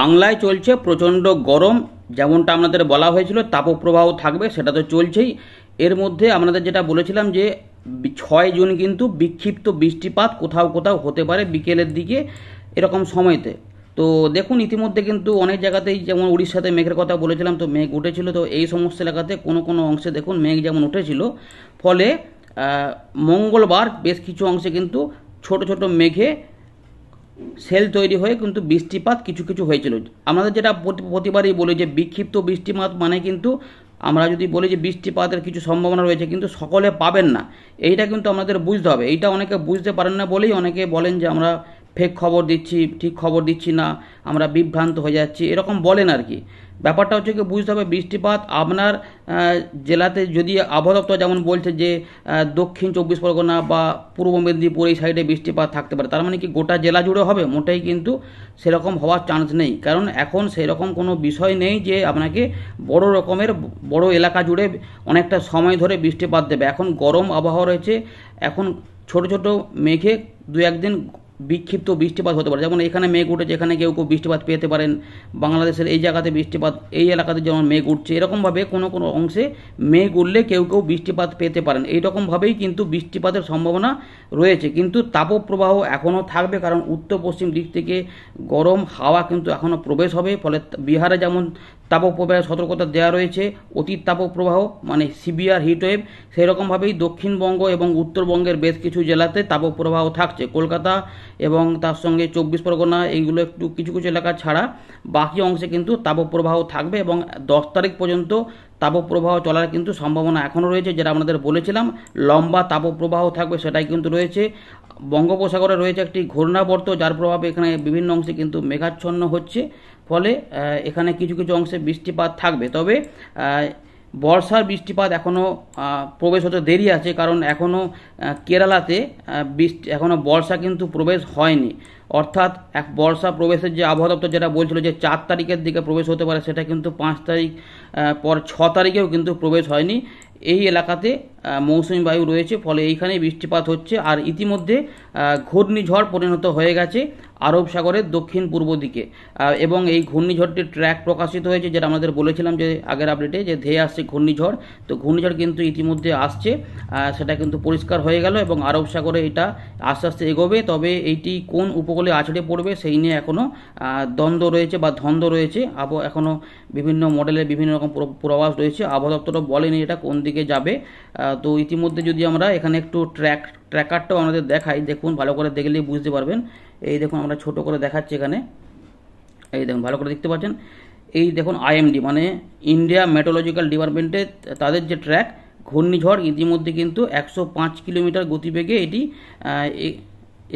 বাংলায় চলছে প্রচণ্ড গরম যেমনটা আপনাদের বলা হয়েছিল তাপপ্রবাহ থাকবে সেটা তো চলছেই এর মধ্যে আপনাদের যেটা বলেছিলাম যে ছয় জুন কিন্তু বিক্ষিপ্ত বৃষ্টিপাত কোথাও কোথাও হতে পারে বিকেলের দিকে এরকম সময়তে তো দেখুন ইতিমধ্যে কিন্তু অনেক জায়গাতেই যেমন উড়িষ্যাতে মেঘের কথা বলেছিলাম তো মেঘ উঠেছিল তো এই সমস্ত এলাকাতে কোনো কোনো অংশে দেখুন মেঘ যেমন উঠেছিল ফলে মঙ্গলবার বেশ কিছু অংশে কিন্তু ছোট ছোট মেঘে সেল তৈরি হয়ে কিন্তু বৃষ্টিপাত কিছু কিছু হয়েছিল আমাদের যেটা প্রতিবারই বলি যে বিক্ষিপ্ত বৃষ্টিপাত মানে কিন্তু আমরা যদি বলি যে বৃষ্টিপাতের কিছু সম্ভাবনা রয়েছে কিন্তু সকলে পাবেন না এইটা কিন্তু আমাদের বুঝতে হবে এইটা অনেকে বুঝতে পারেন না বলেই অনেকে বলেন যে আমরা ফেক খবর দিচ্ছি ঠিক খবর দিচ্ছি না আমরা বিভ্রান্ত হয়ে যাচ্ছি এরকম বলেন আর কি ব্যাপারটা হচ্ছে কি বুঝতে হবে বৃষ্টিপাত আপনার জেলাতে যদি আবহাওয়া দপ্তর যেমন বলছে যে দক্ষিণ চব্বিশ পরগনা বা পূর্ব মেদিনীপুর এই সাইডে বৃষ্টিপাত থাকতে পারে তার মানে কি গোটা জেলা জুড়ে হবে মোটেই কিন্তু সেরকম হওয়ার চান্স নেই কারণ এখন সেরকম কোনো বিষয় নেই যে আপনাকে বড় রকমের বড় এলাকা জুড়ে অনেকটা সময় ধরে বৃষ্টিপাত দেবে এখন গরম আবহাওয়া রয়েছে এখন ছোট ছোট মেঘে দু একদিন বিক্ষিপ্ত বৃষ্টিপাত হতে পারে যেমন এখানে মেঘ উঠেছে এখানে কেউ কেউ বৃষ্টিপাত পেতে পারেন বাংলাদেশের এই জায়গাতে বৃষ্টিপাত এই এলাকাতে যেমন মেঘ উঠছে এরকমভাবে কোনো কোনো অংশে মেঘ উঠলে কেউ কেউ বৃষ্টিপাত পেতে পারেন এইরকমভাবেই কিন্তু বৃষ্টিপাতের সম্ভাবনা রয়েছে কিন্তু তাপপ্রবাহ এখনও থাকবে কারণ উত্তর পশ্চিম দিক থেকে গরম হাওয়া কিন্তু এখনও প্রবেশ হবে ফলে বিহারে যেমন প্রবাহের সতর্কতা দেওয়া রয়েছে অতি তাপপ্রবাহ মানে সিভিয়ার হিটওয়েভ সেই রকমভাবেই দক্ষিণবঙ্গ এবং উত্তরবঙ্গের বেশ কিছু জেলাতে তাপপ্রবাহ থাকছে কলকাতা এবং তার সঙ্গে চব্বিশ পরগনা এইগুলো একটু কিছু কিছু এলাকা ছাড়া বাকি অংশে কিন্তু তাপপ্রবাহ থাকবে এবং দশ তারিখ পর্যন্ত তাপপ্রবাহ চলার কিন্তু সম্ভাবনা এখনও রয়েছে যেটা আপনাদের বলেছিলাম লম্বা তাপপ্রবাহ থাকবে সেটাই কিন্তু রয়েছে বঙ্গোপসাগরে রয়েছে একটি ঘূর্ণাবর্ত যার প্রভাবে এখানে বিভিন্ন অংশে কিন্তু মেঘাচ্ছন্ন হচ্ছে ফলে এখানে কিছু কিছু অংশে বৃষ্টিপাত থাকবে তবে বর্ষার বৃষ্টিপাত এখনও প্রবেশ হতে দেরি আছে কারণ এখনও কেরালাতে বৃষ্টি এখনও বর্ষা কিন্তু প্রবেশ হয়নি অর্থাৎ এক বর্ষা প্রবেশের যে আবহাওয়া দপ্তর যেটা বলছিল যে চার তারিখের দিকে প্রবেশ হতে পারে সেটা কিন্তু পাঁচ তারিখ পর ছ তারিখেও কিন্তু প্রবেশ হয়নি এই এলাকাতে মৌসুমি বায়ু রয়েছে ফলে এইখানে বৃষ্টিপাত হচ্ছে আর ইতিমধ্যে ঘূর্ণিঝড় পরিণত হয়ে গেছে আরব সাগরের দক্ষিণ পূর্ব দিকে এবং এই ঘূর্ণিঝড়টির ট্র্যাক প্রকাশিত হয়েছে যেটা আমাদের বলেছিলাম যে আগের আপডেটে যে ধেয়ে আসছে ঘূর্ণিঝড় তো ঘূর্ণিঝড় কিন্তু ইতিমধ্যে আসছে সেটা কিন্তু পরিষ্কার হয়ে গেল এবং আরব সাগরে এটা আস্তে আস্তে এগোবে তবে এইটি কোন উপকূলে আছড়ে পড়বে সেই নিয়ে এখনও দ্বন্দ্ব রয়েছে বা ধন্দ রয়েছে আব এখনও বিভিন্ন মডেলের বিভিন্ন রকম পূর্বাভাস রয়েছে আবহাওয়া দপ্তরও বলেনি এটা কোন দিকে যাবে তো ইতিমধ্যে যদি আমরা এখানে একটু ট্র্যাক ট্র্যাকারটাও আমাদের দেখাই দেখুন ভালো করে দেখলেই বুঝতে পারবেন এই দেখুন আমরা ছোট করে দেখাচ্ছি এখানে এই দেখুন ভালো করে দেখতে পাচ্ছেন এই দেখুন আইএমডি মানে ইন্ডিয়া মেটোলজিক্যাল ডিপার্টমেন্টে তাদের যে ট্র্যাক ঘূর্ণিঝড় ইতিমধ্যে কিন্তু একশো কিলোমিটার গতিবেগে এটি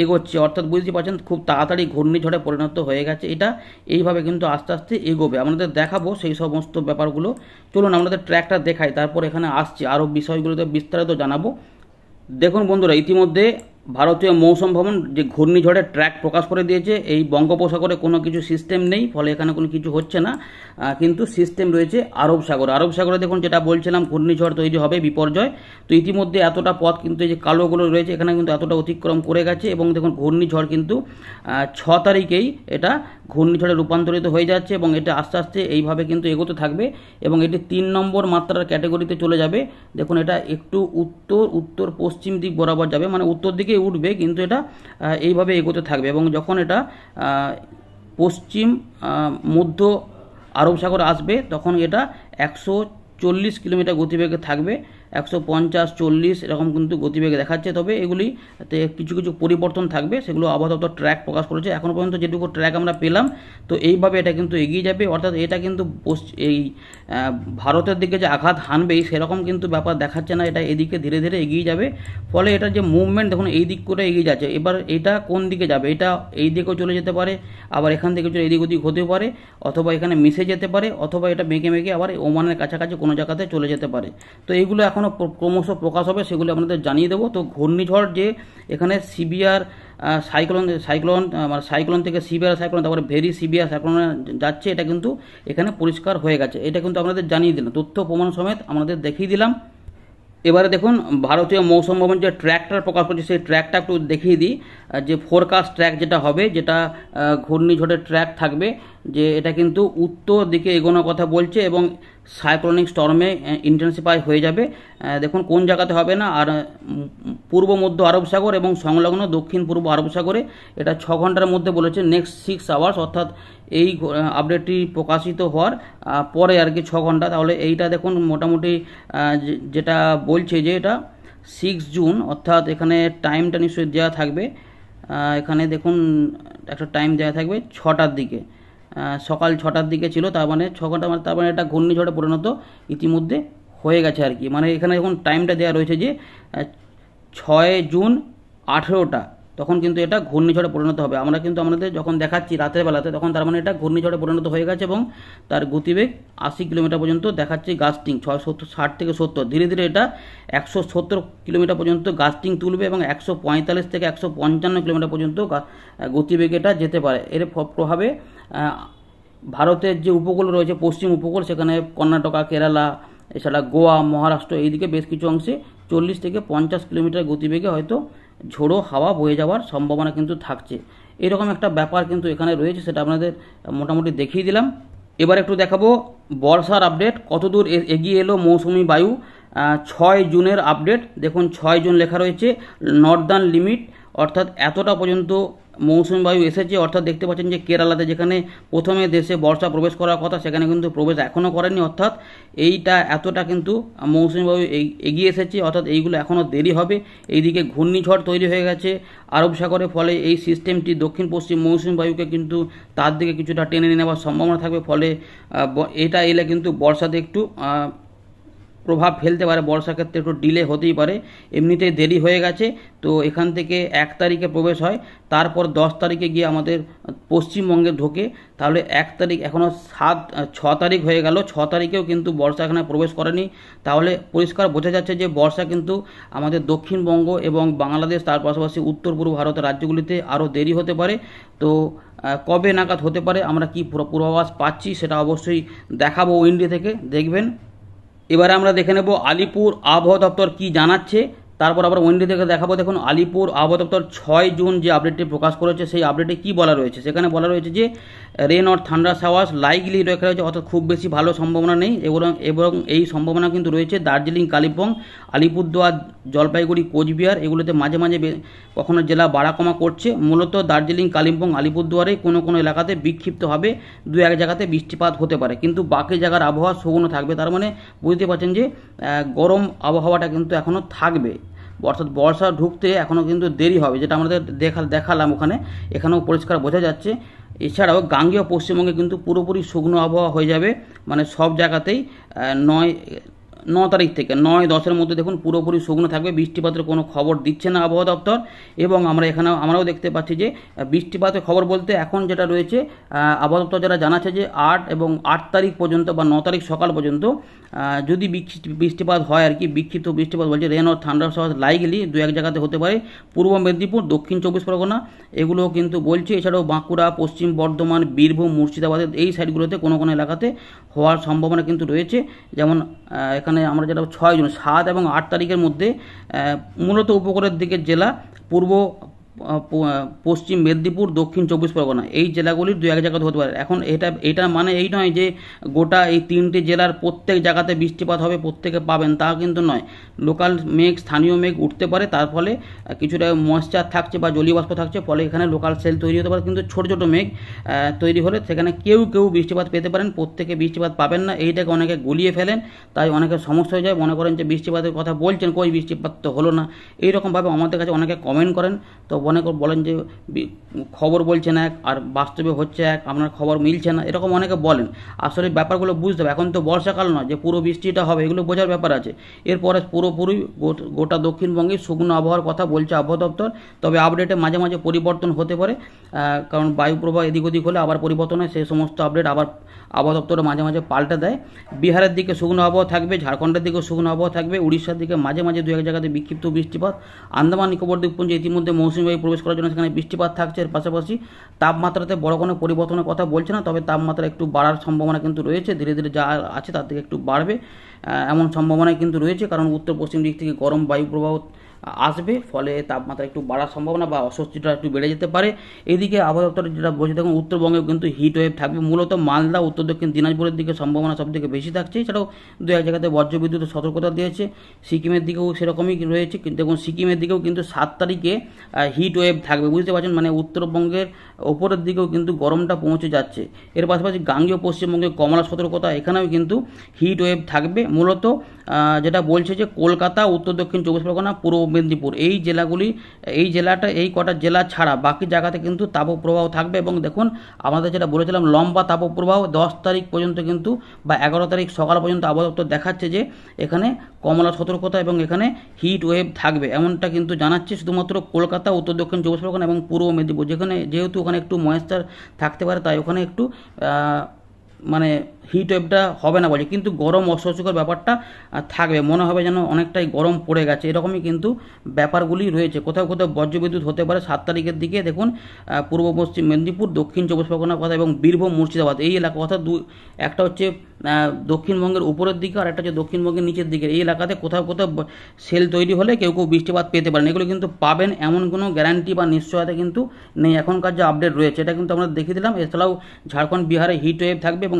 এগোচ্ছে অর্থাৎ বুঝতে পারছেন খুব তাড়াতাড়ি ঘূর্ণিঝড়ে পরিণত হয়ে গেছে এটা এইভাবে কিন্তু আস্তে আস্তে এগোবে আমাদের দেখাবো সেই সমস্ত ব্যাপারগুলো চলুন আমাদের ট্র্যাকটা দেখাই তারপর এখানে আসছি আরও বিষয়গুলোতে বিস্তারিত জানাবো দেখুন বন্ধুরা ইতিমধ্যে ভারতীয় মৌসুম ভবন যে ঘূর্ণিঝড়ের ট্র্যাক প্রকাশ করে দিয়েছে এই বঙ্গোপসাগরে কোনো কিছু সিস্টেম নেই ফলে এখানে কোনো কিছু হচ্ছে না কিন্তু সিস্টেম রয়েছে আরব সাগর আরব সাগরে দেখুন যেটা বলছিলাম ঘূর্ণিঝড় তৈরি হবে বিপর্যয় তো ইতিমধ্যে এতটা পথ কিন্তু এই যে কালোগুলো রয়েছে এখানে কিন্তু এতটা অতিক্রম করে গেছে এবং দেখুন ঘূর্ণিঝড় কিন্তু ছ তারিখেই এটা ঘূর্ণিঝড়ে রূপান্তরিত হয়ে যাচ্ছে এবং এটা আস্তে আস্তে এইভাবে কিন্তু এগোতে থাকবে এবং এটি তিন নম্বর মাত্রার ক্যাটাগরিতে চলে যাবে দেখুন এটা একটু উত্তর উত্তর পশ্চিম দিক বরাবর যাবে মানে উত্তর দিকে থেকে উঠবে কিন্তু এটা এইভাবে এগোতে থাকবে এবং যখন এটা পশ্চিম মধ্য আরব সাগর আসবে তখন এটা একশো চল্লিশ কিলোমিটার গতিবেগে থাকবে একশো পঞ্চাশ চল্লিশ এরকম কিন্তু গতিবেগ দেখাচ্ছে তবে এগুলি কিছু কিছু পরিবর্তন থাকবে সেগুলো আবহাওয়া দপ্তর ট্র্যাক প্রকাশ করেছে এখন পর্যন্ত যেটুকু ট্র্যাক আমরা পেলাম তো এইভাবে এটা কিন্তু এগিয়ে যাবে অর্থাৎ এটা কিন্তু এই ভারতের দিকে যে আঘাত হানবেই সেরকম কিন্তু ব্যাপার দেখাচ্ছে না এটা এদিকে ধীরে ধীরে এগিয়ে যাবে ফলে এটা যে মুভমেন্ট দেখুন এই দিক করে এগিয়ে যাচ্ছে এবার এটা কোন দিকে যাবে এটা এই দিকেও চলে যেতে পারে আবার এখান থেকে চলে এদিক ওদিক হতে পারে অথবা এখানে মিশে যেতে পারে অথবা এটা মেঘে মেঘে আবার ওমানের কাছাকাছি কোনো জায়গাতে চলে যেতে পারে তো এইগুলো এখন আরও ক্রমশ প্রকাশ হবে সেগুলি আপনাদের জানিয়ে দেবো তো ঘূর্ণিঝড় যে এখানে সিবিআর সাইক্লোন সাইক্লোন মানে সাইক্লোন থেকে সিবিআর সাইক্লোন তারপরে ভেরি সিবিআর সাইক্লোন যাচ্ছে এটা কিন্তু এখানে পরিষ্কার হয়ে গেছে এটা কিন্তু আপনাদের জানিয়ে দিলাম তথ্য প্রমাণ সমেত আমাদের দেখিয়ে দিলাম এবারে দেখুন ভারতীয় মৌসুম ভবন যে ট্র্যাকটার প্রকাশ করছে সেই ট্র্যাকটা একটু দেখিয়ে দিই যে ফোরকাস্ট ট্র্যাক যেটা হবে যেটা ঘূর্ণিঝড়ের ট্র্যাক থাকবে যে এটা কিন্তু উত্তর দিকে এগোনোর কথা বলছে এবং সাইক্লোনিক স্টর্মে ইন্টেন্সিফাই হয়ে যাবে দেখুন কোন জায়গাতে হবে না আর পূর্ব মধ্য আরব সাগর এবং সংলগ্ন দক্ষিণ পূর্ব আরব সাগরে এটা ছ ঘন্টার মধ্যে বলেছে নেক্সট সিক্স আওয়ার্স অর্থাৎ এই আপডেটটি প্রকাশিত হওয়ার পরে আর কি ছ ঘন্টা তাহলে এইটা দেখুন মোটামুটি যেটা বলছে যে এটা সিক্স জুন অর্থাৎ এখানে টাইমটা নিশ্চয়ই দেওয়া থাকবে এখানে দেখুন একটা টাইম দেওয়া থাকবে ছটার দিকে সকাল ছটার দিকে ছিল তার মানে ছ ঘন্টা মানে তার মানে এটা ঘূর্ণিঝড়ে পরিণত ইতিমধ্যে হয়ে গেছে আর কি মানে এখানে এখন টাইমটা দেওয়া রয়েছে যে ছয় জুন আঠেরোটা তখন কিন্তু এটা ঘূর্ণিঝড়ে পরিণত হবে আমরা কিন্তু আমাদের যখন দেখাচ্ছি রাতের বেলাতে তখন তার মানে এটা ঘূর্ণিঝড়ে পরিণত হয়ে গেছে এবং তার গতিবেগ আশি কিলোমিটার পর্যন্ত দেখাচ্ছে গাস্টিং ছয় সত্তর ষাট থেকে সত্তর ধীরে ধীরে এটা একশো সত্তর কিলোমিটার পর্যন্ত গাস্টিং তুলবে এবং একশো পঁয়তাল্লিশ থেকে একশো পঞ্চান্ন কিলোমিটার পর্যন্ত গতিবেগ এটা যেতে পারে এর প্রভাবে ভারতের যে উপকূল রয়েছে পশ্চিম উপকূল সেখানে কর্ণাটকা কেরালা এছাড়া গোয়া মহারাষ্ট্র এইদিকে বেশ কিছু অংশে চল্লিশ থেকে পঞ্চাশ কিলোমিটার গতিবেগে হয়তো ঝোড়ো হাওয়া বয়ে যাওয়ার সম্ভাবনা কিন্তু থাকছে এরকম একটা ব্যাপার কিন্তু এখানে রয়েছে সেটা আপনাদের মোটামুটি দেখিয়ে দিলাম এবার একটু দেখাবো বর্ষার আপডেট কতদূর এগিয়ে এলো মৌসুমি বায়ু ছয় জুনের আপডেট দেখুন ছয় জুন লেখা রয়েছে নর্দার্ন লিমিট অর্থাৎ এতটা পর্যন্ত মৌসুমি বায়ু এসেছে অর্থাৎ দেখতে পাচ্ছেন যে কেরালাতে যেখানে প্রথমে দেশে বর্ষা প্রবেশ করার কথা সেখানে কিন্তু প্রবেশ এখনও করেনি অর্থাৎ এইটা এতটা কিন্তু মৌসুমি বায়ু এগিয়ে এসেছে অর্থাৎ এইগুলো এখনও দেরি হবে এইদিকে ঘূর্ণিঝড় তৈরি হয়ে গেছে আরব সাগরের ফলে এই সিস্টেমটি দক্ষিণ পশ্চিম মৌসুমি বায়ুকে কিন্তু তার দিকে কিছুটা টেনে নেওয়ার সম্ভাবনা থাকবে ফলে এটা এলে কিন্তু বর্ষাতে একটু প্রভাব ফেলতে পারে বর্ষা ক্ষেত্রে একটু ডিলে হতেই পারে এমনিতেই দেরি হয়ে গেছে তো এখান থেকে এক তারিখে প্রবেশ হয় তারপর দশ তারিখে গিয়ে আমাদের পশ্চিমবঙ্গে ঢোকে তাহলে এক তারিখ এখনও সাত ছ তারিখ হয়ে গেল ছ তারিখেও কিন্তু বর্ষা এখানে প্রবেশ করেনি তাহলে পরিষ্কার বোঝা যাচ্ছে যে বর্ষা কিন্তু আমাদের দক্ষিণবঙ্গ এবং বাংলাদেশ তার পাশাপাশি উত্তর পূর্ব ভারতের রাজ্যগুলিতে আরও দেরি হতে পারে তো কবে নাগাদ হতে পারে আমরা কি পূর্বাভাস পাচ্ছি সেটা অবশ্যই দেখাবো উইন্ডি থেকে দেখবেন এবারে আমরা দেখে নেব আলিপুর আবহাওয়া দপ্তর কি জানাচ্ছে তারপর আবার ওয়েন্ডি থেকে দেখাবো দেখুন আলিপুর আবহাওয়া দপ্তর ছয় জুন যে আপডেটটি প্রকাশ করেছে সেই আপডেটে কি বলা রয়েছে সেখানে বলা রয়েছে যে রেন অর থান্ডার সাওয়াস লাইকলি রেখা রয়েছে অর্থাৎ খুব বেশি ভালো সম্ভাবনা নেই এবং এবং এই সম্ভাবনা কিন্তু রয়েছে দার্জিলিং কালিম্পং আলিপুরদুয়ার জলপাইগুড়ি কোচবিহার এগুলোতে মাঝে মাঝে কখনো জেলা বাড়াকমা করছে মূলত দার্জিলিং কালিম্পং আলিপুরদুয়ারে কোনো কোনো এলাকাতে বিক্ষিপ্ত হবে দু এক জায়গাতে বৃষ্টিপাত হতে পারে কিন্তু বাকি জায়গার আবহাওয়া শুকনো থাকবে তার মানে বুঝতে পারছেন যে গরম আবহাওয়াটা কিন্তু এখনও থাকবে অর্থাৎ বর্ষা ঢুকতে এখনও কিন্তু দেরি হবে যেটা আমাদের দেখা দেখালাম ওখানে এখানেও পরিষ্কার বোঝা যাচ্ছে এছাড়াও গাঙ্গেয় পশ্চিমবঙ্গে কিন্তু পুরোপুরি শুকনো আবহাওয়া হয়ে যাবে মানে সব জায়গাতেই নয় ন তারিখ থেকে নয় দশের মধ্যে দেখুন পুরোপুরি শুকনো থাকবে বৃষ্টিপাতের কোনো খবর দিচ্ছে না আবহাওয়া দপ্তর এবং আমরা এখানে আমরাও দেখতে পাচ্ছি যে বৃষ্টিপাতের খবর বলতে এখন যেটা রয়েছে আবহাওয়া দপ্তর যারা জানাচ্ছে যে আট এবং আট তারিখ পর্যন্ত বা ন তারিখ সকাল পর্যন্ত যদি বৃষ্টিপাত হয় আর কি বিক্ষিপ্ত বৃষ্টিপাত বলছে রেন ও ঠান্ডার সহ লাইগলি দু এক জায়গাতে হতে পারে পূর্ব মেদিনীপুর দক্ষিণ চব্বিশ পরগনা এগুলো কিন্তু বলছে এছাড়াও বাঁকুড়া পশ্চিম বর্ধমান বীরভূম মুর্শিদাবাদের এই সাইডগুলোতে কোনো কোনো এলাকাতে হওয়ার সম্ভাবনা কিন্তু রয়েছে যেমন এখানে মানে আমরা যেটা ছয়জন সাত এবং আট তারিখের মধ্যে মূলত উপকূলের দিকের জেলা পূর্ব পশ্চিম মেদিনীপুর দক্ষিণ চব্বিশ পরগনা এই জেলাগুলির দু এক জায়গাতে হতে পারে এখন এটা এটা মানে এই নয় যে গোটা এই তিনটি জেলার প্রত্যেক জায়গাতে বৃষ্টিপাত হবে প্রত্যেকে পাবেন তা কিন্তু নয় লোকাল মেঘ স্থানীয় মেঘ উঠতে পারে তার ফলে কিছুটা ময়শ্চার থাকছে বা জলীয় বাষ্প থাকছে ফলে এখানে লোকাল সেল তৈরি হতে পারে কিন্তু ছোটো ছোটো মেঘ তৈরি হলে সেখানে কেউ কেউ বৃষ্টিপাত পেতে পারেন প্রত্যেকে বৃষ্টিপাত পাবেন না এইটাকে অনেকে গুলিয়ে ফেলেন তাই অনেকে সমস্যা হয়ে যায় মনে করেন যে বৃষ্টিপাতের কথা বলছেন কই বৃষ্টিপাত তো হলো না এইরকমভাবে আমাদের কাছে অনেকে কমেন্ট করেন তো অনেকে বলেন যে খবর বলছেন এক আর বাস্তবে হচ্ছে এক আপনার খবর মিলছে না এরকম অনেকে বলেন আসলে ব্যাপারগুলো বুঝতে হবে এখন তো বর্ষাকাল নয় যে পুরো বৃষ্টিটা হবে এগুলো বোঝার ব্যাপার আছে এরপরে পুরোপুরি গোটা দক্ষিণবঙ্গে শুকনো আবহাওয়ার কথা বলছে আবহাওয়া দপ্তর তবে আপডেটে মাঝে মাঝে পরিবর্তন হতে পারে কারণ বায়ু প্রবাহ এদিক ওদিক হলে আবার পরিবর্তন হয় সেই সমস্ত আপডেট আবার আবহাওয়া দপ্তর মাঝে মাঝে পাল্টা দেয় বিহারের দিকে শুকনো আবহাওয়া থাকবে ঝাড়খণ্ডের দিকে শুকনো আবহাওয়া থাকবে উড়িষ্যার দিকে মাঝে মাঝে দু এক জায়গাতে বিক্ষিপ্ত বৃষ্টিপাত আন্দামান নিকোবর দ্বীপপুঞ্জে ইতিমধ্যে মৌসুমিবায়ু প্রবেশ করার জন্য সেখানে বৃষ্টিপাত থাকছে এর পাশাপাশি তাপমাত্রাতে বড় কোনো পরিবর্তনের কথা বলছে না তবে তাপমাত্রা একটু বাড়ার সম্ভাবনা কিন্তু রয়েছে ধীরে ধীরে যা আছে তার থেকে একটু বাড়বে এমন সম্ভাবনা কিন্তু রয়েছে কারণ উত্তর পশ্চিম দিক থেকে গরম বায়ু প্রবাহ আসবে ফলে তাপমাত্রা একটু বাড়ার সম্ভাবনা বা অস্বস্তিটা একটু বেড়ে যেতে পারে এদিকে আবহাওয়া যেটা বলছে দেখুন উত্তরবঙ্গেও কিন্তু হিট ওয়েভ থাকবে মূলত মালদা উত্তর দক্ষিণ দিনাজপুরের দিকে সম্ভাবনা সব থেকে বেশি থাকছে এছাড়াও দু এক জায়গাতে বজ্রবিদ্যুৎ সতর্কতা দিয়েছে সিকিমের দিকেও সেরকমই রয়েছে কিন্তু দেখুন সিকিমের দিকেও কিন্তু সাত তারিখে হিট ওয়েভ থাকবে বুঝতে পারছেন মানে উত্তরবঙ্গের ওপরের দিকেও কিন্তু গরমটা পৌঁছে যাচ্ছে এর পাশাপাশি গাঙ্গীয় পশ্চিমবঙ্গে কমলা সতর্কতা এখানেও কিন্তু হিট ওয়েভ থাকবে মূলত যেটা বলছে যে কলকাতা উত্তর দক্ষিণ চব্বিশ পরগনা পূর্ব মেদিনীপুর এই জেলাগুলি এই জেলাটা এই কটা জেলা ছাড়া বাকি জায়গাতে কিন্তু তাপপ্রবাহ থাকবে এবং দেখুন আমাদের যেটা বলেছিলাম লম্বা তাপপ্রবাহ দশ তারিখ পর্যন্ত কিন্তু বা এগারো তারিখ সকাল পর্যন্ত আবহাওয়া দেখাচ্ছে যে এখানে কমলা সতর্কতা এবং এখানে হিট ওয়েভ থাকবে এমনটা কিন্তু জানাচ্ছে শুধুমাত্র কলকাতা উত্তর দক্ষিণ চব্বিশ পরগনা এবং পূর্ব মেদিনীপুর যেখানে যেহেতু ওখানে একটু ময়েশ্চার থাকতে পারে তাই ওখানে একটু মানে হিট ওয়েভটা হবে না বলছে কিন্তু গরম অস্বস্তিকর ব্যাপারটা থাকবে মনে হবে যেন অনেকটাই গরম পড়ে গেছে এরকমই কিন্তু ব্যাপারগুলি রয়েছে কোথাও কোথাও বজ্রবিদ্যুৎ হতে পারে সাত তারিখের দিকে দেখুন পূর্ব পশ্চিম মেদিনীপুর দক্ষিণ চব্বিশ পরগনার কথা এবং বীরভূম মুর্শিদাবাদ এই এলাকা কথা দু একটা হচ্ছে দক্ষিণবঙ্গের উপরের দিকে আর একটা হচ্ছে দক্ষিণবঙ্গের নিচের দিকে এই এলাকাতে কোথাও কোথাও সেল তৈরি হলে কেউ কেউ বৃষ্টিপাত পেতে পারেন এগুলো কিন্তু পাবেন এমন কোনো গ্যারান্টি বা নিশ্চয়তা কিন্তু নেই এখনকার যে আপডেট রয়েছে এটা কিন্তু আমরা দেখিয়ে দিলাম এছাড়াও ঝাড়খণ্ড বিহারে হিট ওয়েভ থাকবে এবং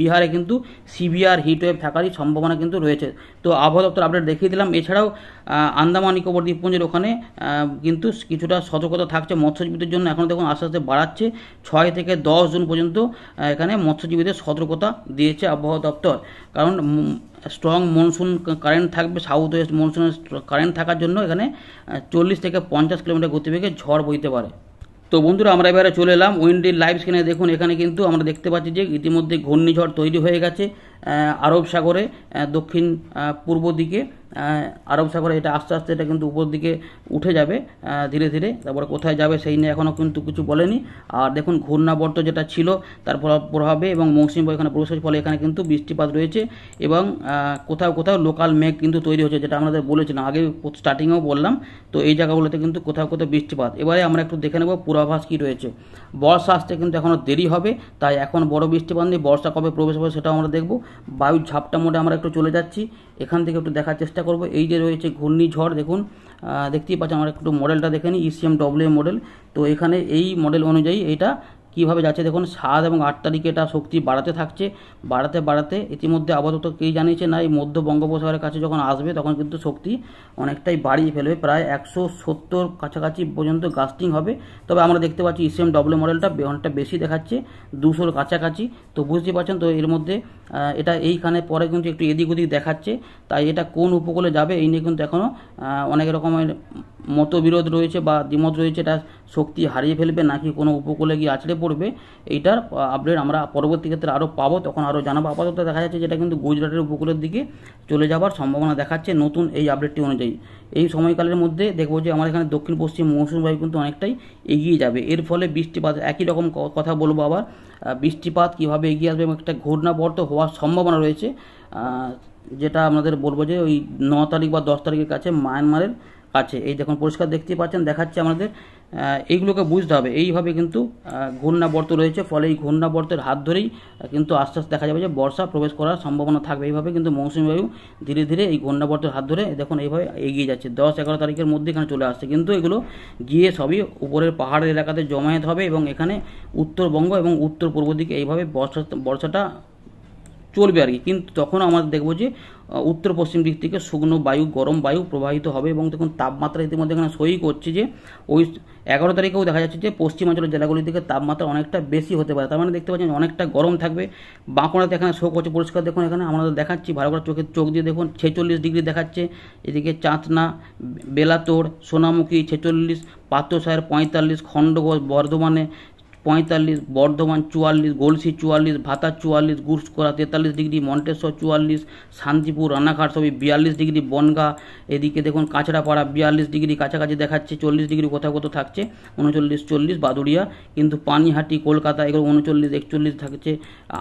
বিহারে কিন্তু সিভিয়ার হিটওয়েভ থাকারই সম্ভাবনা কিন্তু রয়েছে তো আবহাওয়া দপ্তর আপডেট দেখিয়ে দিলাম এছাড়াও আন্দামান নিকোবর দ্বীপপুঞ্জের ওখানে কিন্তু কিছুটা সতর্কতা থাকছে মৎস্যজীবীদের জন্য এখন দেখুন আস্তে আস্তে বাড়াচ্ছে ছয় থেকে দশ জুন পর্যন্ত এখানে মৎস্যজীবীদের সতর্কতা দিয়েছে আবহাওয়া দপ্তর কারণ স্ট্রং মনসুন কারেন্ট থাকবে সাউথ ওয়েস্ট মনসুনের কারেন্ট থাকার জন্য এখানে চল্লিশ থেকে পঞ্চাশ কিলোমিটার গতিবেগে ঝড় বইতে পারে তো বন্ধুরা আমরা এবারে চলে এলাম উইন্ডির লাইভ স্ক্রিনে দেখুন এখানে কিন্তু আমরা দেখতে পাচ্ছি যে ইতিমধ্যে ঘূর্ণিঝড় তৈরি হয়ে গেছে আরব সাগরে দক্ষিণ পূর্ব দিকে আরব সাগরে এটা আস্তে আস্তে এটা কিন্তু উপর দিকে উঠে যাবে ধীরে ধীরে তারপরে কোথায় যাবে সেই নিয়ে এখনও কিন্তু কিছু বলেনি আর দেখুন ঘূর্ণাবর্ত যেটা ছিল তার প্রভাবে এবং মৌসুমি এখানে প্রবেশের ফলে এখানে কিন্তু বৃষ্টিপাত রয়েছে এবং কোথাও কোথাও লোকাল মেঘ কিন্তু তৈরি হচ্ছে যেটা আমাদের বলেছিলাম আগে স্টার্টিংয়েও বললাম তো এই জায়গাগুলোতে কিন্তু কোথাও কোথাও বৃষ্টিপাত এবারে আমরা একটু দেখে নেব পূর্বাভাস কী রয়েছে বর্ষা আসতে কিন্তু এখনও দেরি হবে তাই এখন বড় বৃষ্টিপাত নেই বর্ষা কবে প্রবেশ হবে সেটাও আমরা দেখবো বায়ুর ঝাপটা মোটে আমরা একটু চলে যাচ্ছি এখান থেকে একটু দেখার চেষ্টা করব এই যে রয়েছে ঘূর্ণিঝড় দেখুন দেখতেই পাচ্ছি আমরা একটু মডেলটা দেখে নিই ইসিএম ডব্লিউ মডেল তো এখানে এই মডেল অনুযায়ী এটা কীভাবে যাচ্ছে দেখুন সাত এবং আট তারিখে এটা শক্তি বাড়াতে থাকছে বাড়াতে বাড়াতে ইতিমধ্যে আপাতত কেই জানিয়েছে না এই মধ্য বঙ্গোপসাগরের কাছে যখন আসবে তখন কিন্তু শক্তি অনেকটাই বাড়িয়ে ফেলবে প্রায় একশো সত্তর কাছাকাছি পর্যন্ত গাস্টিং হবে তবে আমরা দেখতে পাচ্ছি ইসিএম e ডব্লিউ মডেলটা অনেকটা বেশি দেখাচ্ছে দুশোর কাছাকাছি তো বুঝতে পারছেন তো এর মধ্যে এটা এইখানে পরে কিন্তু একটু এদিক ওদিক দেখাচ্ছে তাই এটা কোন উপকূলে যাবে এই নিয়ে কিন্তু এখনও অনেক রকমের মতবিরোধ রয়েছে বা দ্বিমত রয়েছে এটা শক্তি হারিয়ে ফেলবে নাকি কোনো উপকূলে গিয়ে আছড়ে পড়বে এইটার আপডেট আমরা পরবর্তী ক্ষেত্রে আরও পাবো তখন আরও জানাবো আপাতত দেখা যাচ্ছে যেটা কিন্তু গুজরাটের উপকূলের দিকে চলে যাওয়ার সম্ভাবনা দেখাচ্ছে নতুন এই আপডেটটি অনুযায়ী এই সময়কালের মধ্যে দেখবো যে আমার এখানে দক্ষিণ পশ্চিম মৌসুমি বায়ু কিন্তু অনেকটাই এগিয়ে যাবে এর ফলে বৃষ্টিপাত একই রকম কথা বলবো আবার বৃষ্টিপাত কীভাবে এগিয়ে আসবে এবং একটা ঘূর্ণাবর্ত হওয়ার সম্ভাবনা রয়েছে যেটা আমাদের বলবো যে ওই ন তারিখ বা দশ তারিখের কাছে মায়ানমারের আছে এই দেখুন পরিষ্কার দেখতে পাচ্ছেন দেখাচ্ছে আমাদের এইগুলোকে বুঝতে হবে এইভাবে কিন্তু ঘূর্ণাবর্ত রয়েছে ফলে এই ঘূর্ণাবর্তের হাত ধরেই কিন্তু আস্তে আস্তে দেখা যাবে যে বর্ষা প্রবেশ করার সম্ভাবনা থাকবে এইভাবে কিন্তু মৌসুমী বায়ু ধীরে ধীরে এই ঘূর্ণাবর্তের হাত ধরে দেখুন এইভাবে এগিয়ে যাচ্ছে দশ এগারো তারিখের মধ্যে এখানে চলে আসছে কিন্তু এগুলো গিয়ে সবই উপরের পাহাড়ের এলাকাতে জমায়েত হবে এবং এখানে উত্তরবঙ্গ এবং উত্তর পূর্ব দিকে এইভাবে বর্ষা বর্ষাটা চলবে আর কি কিন্তু তখন আমরা দেখবো যে উত্তর পশ্চিম দিক থেকে শুকনো বায়ু গরম বায়ু প্রবাহিত হবে এবং দেখুন তাপমাত্রা ইতিমধ্যে এখানে সই করছে যে ওই এগারো তারিখেও দেখা যাচ্ছে যে পশ্চিমাঞ্চলের জেলাগুলি থেকে তাপমাত্রা অনেকটা বেশি হতে পারে তার মানে দেখতে পাচ্ছেন অনেকটা গরম থাকবে বাঁকুড়াতে এখানে শো করছে পরিষ্কার দেখুন এখানে আমরা দেখাচ্ছি ভালো করে চোখের চোখ দিয়ে দেখুন ছেচল্লিশ ডিগ্রি দেখাচ্ছে এদিকে চাঁচনা বেলাতোড় সোনামুখী ছেচল্লিশ পাত্রসায়ের পঁয়তাল্লিশ খণ্ডগোষ বর্ধমানে পঁয়তাল্লিশ বর্ধমান চুয়াল্লিশ গলসি চুয়াল্লিশ ভাতা চুয়াল্লিশ গুসকোড়া তেতাল্লিশ ডিগ্রি মন্টেশ্বর চুয়াল্লিশ শান্তিপুর রানাঘাট সবই বিয়াল্লিশ ডিগ্রি বনগা এদিকে দেখুন কাঁচড়াপাড়া বিয়াল্লিশ ডিগ্রি কাছাকাছি দেখাচ্ছে চল্লিশ ডিগ্রি কোথাও কোথাও থাকছে উনচল্লিশ চল্লিশ বাদুড়িয়া কিন্তু পানিহাটি কলকাতা এগুলো উনচল্লিশ একচল্লিশ থাকছে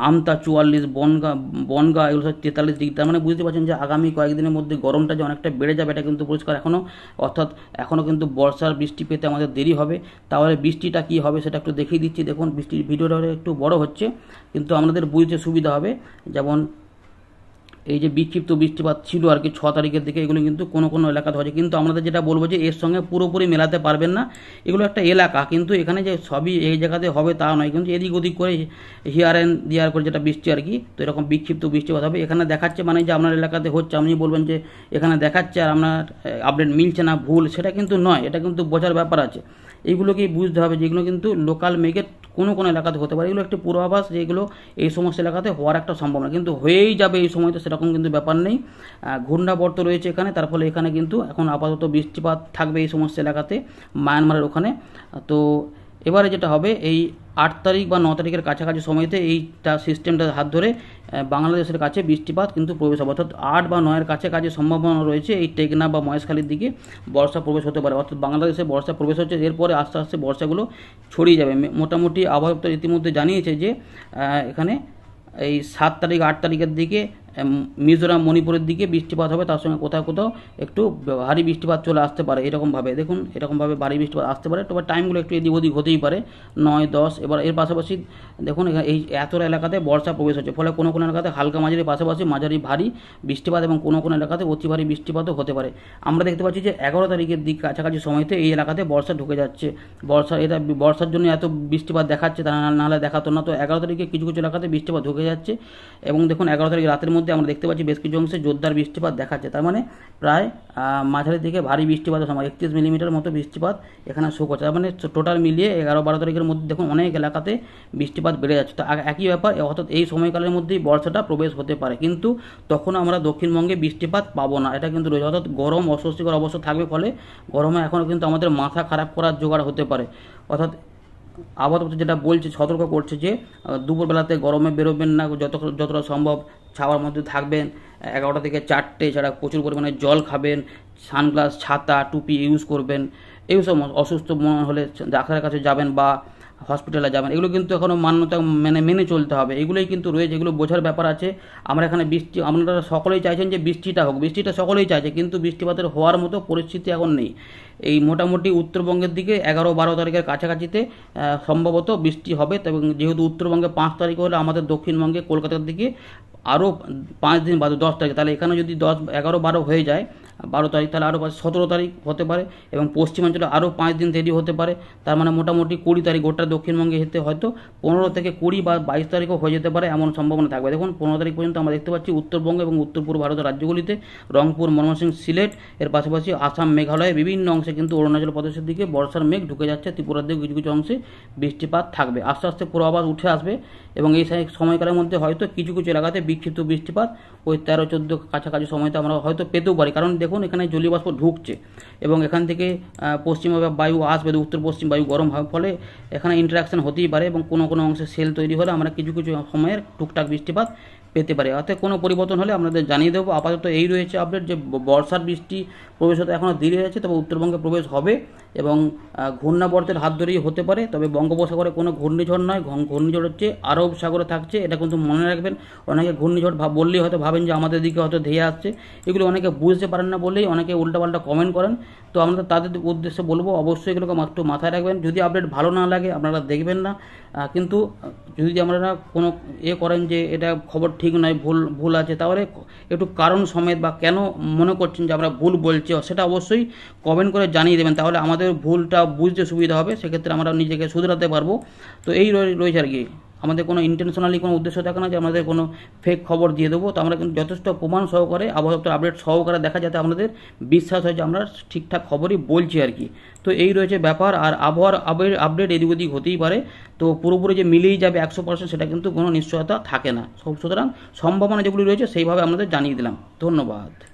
আমতা চুয়াল্লিশ বনগা বনগা এগুলো সব তেতাল্লিশ ডিগ্রি তার মানে বুঝতে পারছেন যে আগামী কয়েকদিনের মধ্যে গরমটা যে অনেকটা বেড়ে যাবে এটা কিন্তু পরিষ্কার এখনও অর্থাৎ এখনও কিন্তু বর্ষার বৃষ্টি পেতে আমাদের দেরি হবে তাহলে বৃষ্টিটা কী হবে সেটা একটু দেখিয়ে দিচ্ছি দেখুন বৃষ্টির ভিডিওটা একটু বড় হচ্ছে কিন্তু আমাদের বুঝতে সুবিধা হবে যেমন এই যে বিক্ষিপ্ত বৃষ্টিপাত ছিল আর কি ছ তারিখের দিকে এগুলো কিন্তু কোনো কোনো এলাকাতে হয়েছে কিন্তু আমাদের যেটা বলবো যে এর সঙ্গে পুরোপুরি মেলাতে পারবেন না এগুলো একটা এলাকা কিন্তু এখানে যে সবই এই জায়গাতে হবে তা নয় কিন্তু এদিক ওদিক করে হিয়ার অ্যান্ড দিয়ার করে যেটা বৃষ্টি আর কি তো এরকম বিক্ষিপ্ত বৃষ্টিপাত হবে এখানে দেখাচ্ছে মানে যে আপনার এলাকাতে হচ্ছে আপনি বলবেন যে এখানে দেখাচ্ছে আর আপনার আপডেট মিলছে না ভুল সেটা কিন্তু নয় এটা কিন্তু বোঝার ব্যাপার আছে এইগুলোকেই বুঝতে হবে যেগুলো কিন্তু লোকাল মেঘের কোনো কোনো এলাকাতে হতে পারে এগুলো একটি পূর্বাভাস যেগুলো এই সমস্ত এলাকাতে হওয়ার একটা সম্ভাবনা কিন্তু হয়েই যাবে এই সময় তো সেরকম কিন্তু ব্যাপার নেই ঘূর্ণাবর্ত রয়েছে এখানে তার ফলে এখানে কিন্তু এখন আপাতত বৃষ্টিপাত থাকবে এই সমস্ত এলাকাতে মায়ানমারের ওখানে তো এবারে যেটা হবে এই আট তারিখ বা ন তারিখের কাছাকাছি সময়তে এইটা সিস্টেমটা হাত ধরে বাংলাদেশের কাছে বৃষ্টিপাত কিন্তু প্রবেশ হবে অর্থাৎ আট বা নয়ের কাছাকাছি সম্ভাবনা রয়েছে এই টেকনা বা মহেশখালীর দিকে বর্ষা প্রবেশ হতে পারে অর্থাৎ বাংলাদেশে বর্ষা প্রবেশ হচ্ছে এরপরে আস্তে আস্তে বর্ষাগুলো ছড়িয়ে যাবে মোটামুটি আবহাওয়া ইতিমধ্যে জানিয়েছে যে এখানে এই সাত তারিখ আট তারিখের দিকে মিজোরাম মণিপুরের দিকে বৃষ্টিপাত হবে তার সঙ্গে কোথাও কোথাও একটু ভারী বৃষ্টিপাত চলে আসতে পারে এরকমভাবে দেখুন এরকমভাবে ভারী বৃষ্টিপাত আসতে পারে তবে টাইমগুলো একটু এদিক ওদিক হতেই পারে নয় দশ এবার এর পাশাপাশি দেখুন এই এতটা এলাকাতে বর্ষা প্রবেশ হচ্ছে ফলে কোনো কোনো এলাকাতে হালকা মাঝারি পাশাপাশি মাঝারি ভারী বৃষ্টিপাত এবং কোনো কোনো এলাকাতে অতি ভারী বৃষ্টিপাতও হতে পারে আমরা দেখতে পাচ্ছি যে এগারো তারিখের দিক কাছাকাছি সময়তে এই এলাকাতে বর্ষা ঢুকে যাচ্ছে বর্ষা এটা বর্ষার জন্য এত বৃষ্টিপাত দেখাচ্ছে তা নাহলে দেখাতো না তো এগারো তারিখে কিছু কিছু এলাকাতে বৃষ্টিপাত ঢুকে যাচ্ছে এবং দেখুন এগারো তারিখ রাতের মধ্যে মধ্যে আমরা দেখতে পাচ্ছি বেশ কিছু অংশে জোরদার বৃষ্টিপাত দেখাচ্ছে তার মানে প্রায় মাঝারি দিকে ভারী বৃষ্টিপাত সময় একত্রিশ মিলিমিটার মতো বৃষ্টিপাত এখানে শো করছে তার মানে টোটাল মিলিয়ে এগারো বারো তারিখের মধ্যে দেখুন অনেক এলাকাতে বৃষ্টিপাত বেড়ে যাচ্ছে তো একই ব্যাপার অর্থাৎ এই সময়কালের মধ্যেই বর্ষাটা প্রবেশ হতে পারে কিন্তু তখন আমরা দক্ষিণবঙ্গে বৃষ্টিপাত পাবো না এটা কিন্তু রয়েছে অর্থাৎ গরম অস্বস্তিকর অবস্থা থাকবে ফলে গরমে এখনও কিন্তু আমাদের মাথা খারাপ করার জোগাড় হতে পারে অর্থাৎ আবহাওয়া যেটা বলছে সতর্ক করছে যে দুপুরবেলাতে গরমে বেরোবেন না যত যতটা সম্ভব ছাওয়ার মধ্যে থাকবেন এগারোটা থেকে চারটে ছাড়া প্রচুর পরিমাণে জল খাবেন সানগ্লাস ছাতা টুপি ইউজ করবেন এই সব অসুস্থ মনে হলে ডাক্তারের কাছে যাবেন বা হসপিটালে যাবেন এগুলো কিন্তু এখনও মান্যতা মানে মেনে চলতে হবে এগুলোই কিন্তু রয়েছে এগুলো বোঝার ব্যাপার আছে আমরা এখানে বৃষ্টি আপনারা সকলেই চাইছেন যে বৃষ্টিটা হোক বৃষ্টিটা সকলেই চাইছে কিন্তু বৃষ্টিপাতের হওয়ার মতো পরিস্থিতি এখন নেই এই মোটামুটি উত্তরবঙ্গের দিকে এগারো বারো তারিখের কাছাকাছিতে সম্ভবত বৃষ্টি হবে তবে যেহেতু উত্তরবঙ্গে পাঁচ তারিখ হলে আমাদের দক্ষিণবঙ্গে কলকাতার দিকে আরও পাঁচ দিন বাদে দশ তারিখে তাহলে এখানে যদি দশ এগারো বারো হয়ে যায় বারো তারিখ তাহলে আরও সতেরো তারিখ হতে পারে এবং পশ্চিমাঞ্চলে আরও পাঁচ দিন দেরি হতে পারে তার মানে মোটামুটি কুড়ি তারিখ গোটা দক্ষিণবঙ্গে যেতে হয়তো পনেরো থেকে কুড়ি বা বাইশ তারিখও হয়ে যেতে পারে এমন সম্ভাবনা থাকবে দেখুন পনেরো তারিখ পর্যন্ত আমরা দেখতে পাচ্ছি উত্তরবঙ্গ এবং উত্তর পূর্ব ভারতের রাজ্যগুলিতে রংপুর ময়মনসিংহ সিলেট এর পাশাপাশি আসাম মেঘালয় বিভিন্ন অংশে কিন্তু অরুণাচল প্রদেশের দিকে বর্ষার মেঘ ঢুকে যাচ্ছে ত্রিপুরার দিকে কিছু কিছু অংশে বৃষ্টিপাত থাকবে আস্তে আস্তে পূর্বাভাস উঠে আসবে এবং এই সময়কালের মধ্যে হয়তো কিছু কিছু এলাকাতে বিক্ষিপ্ত বৃষ্টিপাত ওই তেরো চোদ্দো কাছাকাছি সময়তে আমরা হয়তো পেতেও পারি কারণ দেখুন এখানে জলীয় বাষ্প ঢুকছে এবং এখান থেকে পশ্চিম বায়ু আসবে উত্তর পশ্চিম বায়ু গরম হওয়ার ফলে এখানে ইন্টারাকশন হতেই পারে এবং কোনো কোনো অংশে সেল তৈরি হলে আমরা কিছু কিছু সময়ের টুকটাক বৃষ্টিপাত পেতে পারি অর্থাৎ কোনো পরিবর্তন হলে আপনাদের জানিয়ে দেবো আপাতত এই রয়েছে আপডেট যে বর্ষার বৃষ্টি প্রবেশ হতে এখনও দেরি হয়েছে তবে উত্তরবঙ্গে প্রবেশ হবে এবং ঘূর্ণাবর্তের হাত ধরেই হতে পারে তবে বঙ্গোপসাগরে কোনো ঘূর্ণিঝড় নয় ঘূর্ণিঝড় হচ্ছে আরব সাগরে থাকছে এটা কিন্তু মনে রাখবেন অনেকে ঘূর্ণিঝড় বললেই হয়তো ভাবেন যে আমাদের দিকে হয়তো ধেয়ে আসছে এগুলো অনেকে বুঝতে পারেন না বলেই অনেকে উল্টাপাল্টা কমেন্ট করেন তো আমরা তাদের উদ্দেশ্যে বলবো অবশ্যই এগুলোকে একটু মাথায় রাখবেন যদি আপডেট ভালো না লাগে আপনারা দেখবেন না কিন্তু যদি আপনারা কোনো এ করেন যে এটা খবর ঠিক নয় ভুল ভুল আছে তাহলে একটু কারণ সমেত বা কেন মনে করছেন যে আমরা ভুল বলছি সেটা অবশ্যই কমেন্ট করে জানিয়ে দেবেন তাহলে আমাদের আমাদের ভুলটা বুঝতে সুবিধা হবে সেক্ষেত্রে আমরা নিজেকে শুধরাতে পারবো তো এই রয়েছে আর কি আমাদের কোনো ইন্টেনশনালি কোনো উদ্দেশ্য থাকে না যে আমাদের কোনো ফেক খবর দিয়ে দেবো তো আমরা কিন্তু যথেষ্ট প্রমাণ সহকারে আবহাওয়া দপ্তর আপডেট সহকারে দেখা যাতে আমাদের বিশ্বাস হয় যে আমরা ঠিকঠাক খবরই বলছি আর কি তো এই রয়েছে ব্যাপার আর আবহাওয়ার আপডেট এদিক ওদিক হতেই পারে তো পুরোপুরি যে মিলেই যাবে একশো পার্সেন্ট সেটা কিন্তু কোনো নিশ্চয়তা থাকে না সুতরাং সম্ভাবনা যেগুলি রয়েছে সেইভাবে আমাদের জানিয়ে দিলাম ধন্যবাদ